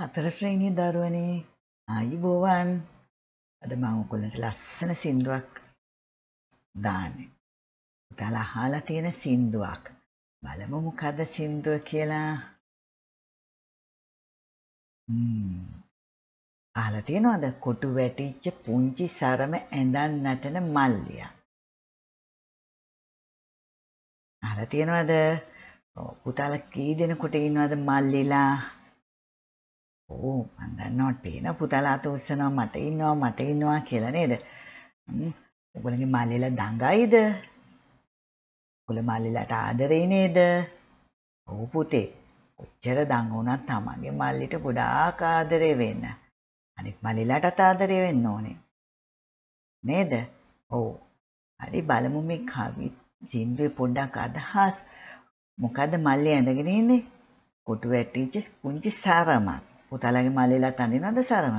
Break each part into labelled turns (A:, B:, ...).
A: හතර ශ්‍රේණී දරුවනේ ආයුබෝවන් අද මම ඔයගොල්ලන්ට ලස්සන සින්දුවක් දාන්නේ. ඔයාලා අහලා තියෙන සින්දුවක්. බලමු මොකද සින්දුව කියලා. ම්ම්.
B: අහලා තියෙනවද? කොටු වැටිච්ච පුංචි සරම ඇඳන් නටන මල්ලියා. අහලා තියෙනවද? පුතාලා කී දෙනෙකුට ඉන්නවද මල්ලිලා? ඕ මන්දන්නවා ටේන පුතලාත උස්සනවා මට ඉන්නවා මට ඉන්නවා කියලා නේද උගලගේ මල්ලෙලා දඟයිද උගල මල්ලෙලාට ආදරේ නේද ඔව් පුතේ කොච්චර දඟ වුණත් තමන්ගේ මල්ලිට ගොඩාක් ආදරේ වෙන්න අනිත් මල්ලෙලාටත් ආදරේ වෙන්න ඕනේ නේද ඔව් හරි බලමු මේ කවි සින්දුවේ පොඩ්ඩක් අදහස් මොකද මල්ලේ ඇඳගෙන ඉන්නේ කොටු වැටිච්ච පුංචි සාරමක් පුතාලගේ මල්ලිලා තඳින අද සරම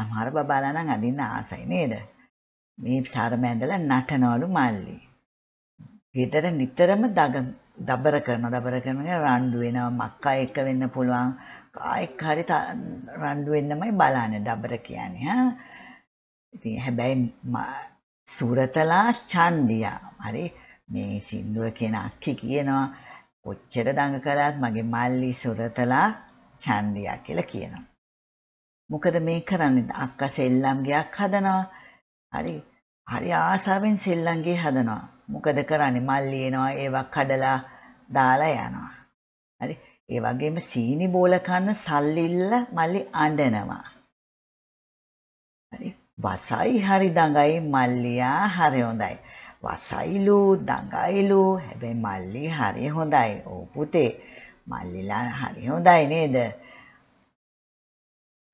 B: සමහර බබාලා නම් අඳින්න ආසයි නේද මේ සරම ඇඳලා නටනවලු මල්ලි ගෙදර නිතරම දග දබර කරනවා දබර කරනවා රණ්ඩු වෙනවා මක්කා එක්ක වෙන්න පුළුවන් කායික හරි රණ්ඩු වෙන්නමයි බලන්නේ දබර කියන්නේ හා ඉතින් හැබැයි සුරතලා චන්දියා හරි මේ සින්දුව කියන අක්කි කියනවා කොච්චර දඟ කළත් මගේ මල්ලි සුරතලා ඡන්දියා කියලා කියනවා. මොකද මේ කරන්නේ අක්කා සෙල්ලම් ගයක් හදනවා. හරි හරි ආසාවෙන් සෙල්ලම් ගේ හදනවා. මොකද කරන්නේ මල් ලියනවා ඒවා කඩලා දාලා යනවා. හරි ඒ වගේම සීනි බෝල කන්න සල්ලිල්ල මල්ලි අඬනවා. හරි වසයි හරි දඟයි මල්ලියා හරි හොඳයි. වසයිලු දඟයිලු හැබැයි මල්ලි හරි හොඳයි. ඕ පුතේ මල්ලිලා හරි හොඳයි නේද?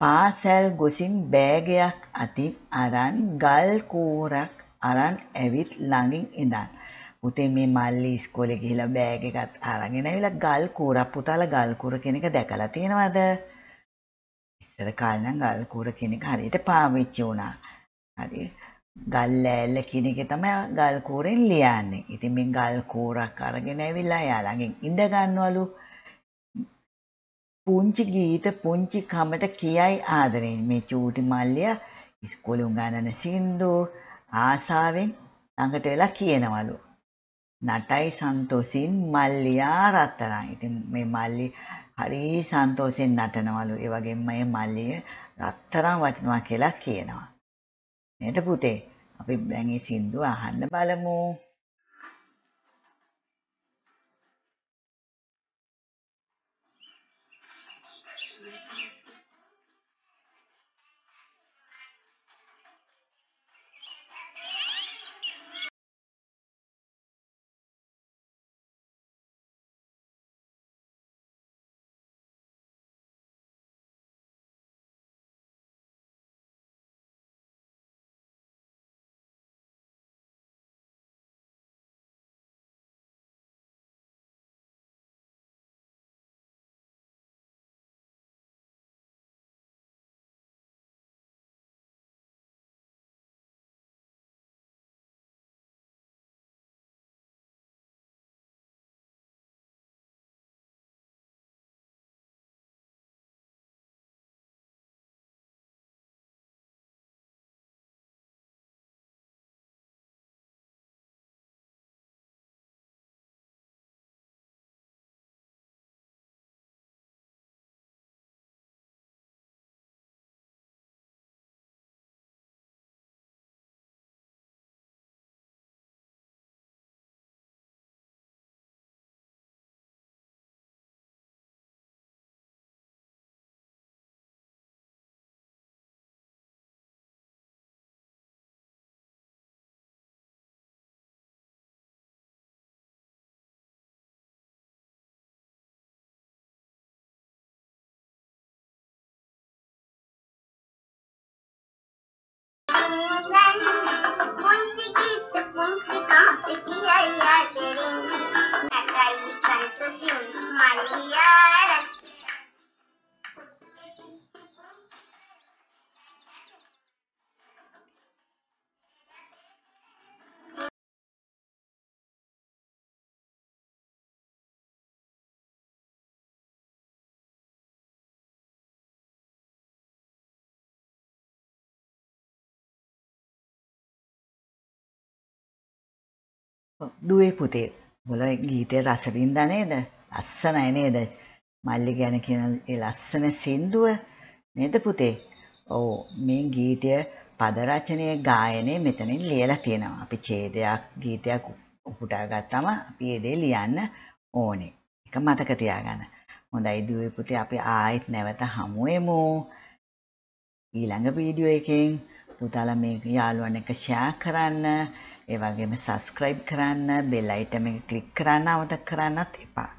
B: පාසල් ගොසින් බෑගයක් අතින් අරන් ගල් කෝරක් අරන් ඇවිත් ළඟින් ඉඳන්. පුතේ මේ මල්ලි ඉස්කෝලේ ගිහිලා බෑග් එකත් අරගෙන ඇවිල්ලා ගල් කෝරක් පුතාලා ගල් කෝර කෙනෙක් දැකලා තියෙනවද? ඉස්සර කාලේ නම් ගල් කෝර කෙනෙක් හරියට පාවිච්චි වුණා. හරි. ගල් ඇල්ල කියන එක තමයි ගල් කෝරෙන් ලියන්නේ. ඉතින් මේ ගල් කෝරක් අරගෙන ඇවිල්ලා එයා ළඟින් ඉඳ ගන්නවලු. පුංචි ගීත පුංචි කමට කියයි ආදරෙන් මේ චූටි මල්ලියා ඉස්කෝලේ උගන්වන සින්දු ආසාවෙන් ළඟට වෙලා කියනවලු. නටයි සන්තෝෂින් මල්ලියා රත්තරන්. ඉතින් මේ මල්ලි හරි සන්තෝෂෙන් නටනවලු. ඒ වගේම මේ මල්ලිය රත්තරන් වටිනවා කියලා කියනවා. නේද පුතේ? අපි දැන් මේ සින්දු අහන්න බලමු.
A: दुवै पुते भोला गीते रासरिँदा नै ලස්සනයි
B: නේද? මල්ලි ගැන කියන ඒ ලස්සන සින්දුව නේද පුතේ? ඔව් මේ ගීතය පද රචනයේ ගායනය මෙතනින් ලියලා තියෙනවා. අපි ඡේදයක් ගීතයක් උපුටා ගත්තම අපි ඒ දේ ලියන්න ඕනේ. ඒක මතක තියාගන්න. හොඳයි දුවේ පුතේ අපි ආයෙත් නැවත හමු වෙමු. ඊළඟ වීඩියෝ එකෙන් පුතාලා මේක යාළුවන් එක්ක ෂෙයා කරන්න, ඒ වගේම subscribe කරන්න, bell icon එක click කරන්න අවත කරන්නත් එපා.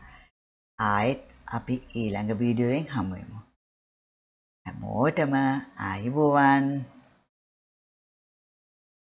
A: ආයෙත් අපි ඊළඟ වීඩියෝවෙන් හමුවෙමු. හැමෝටම ආයුබෝවන්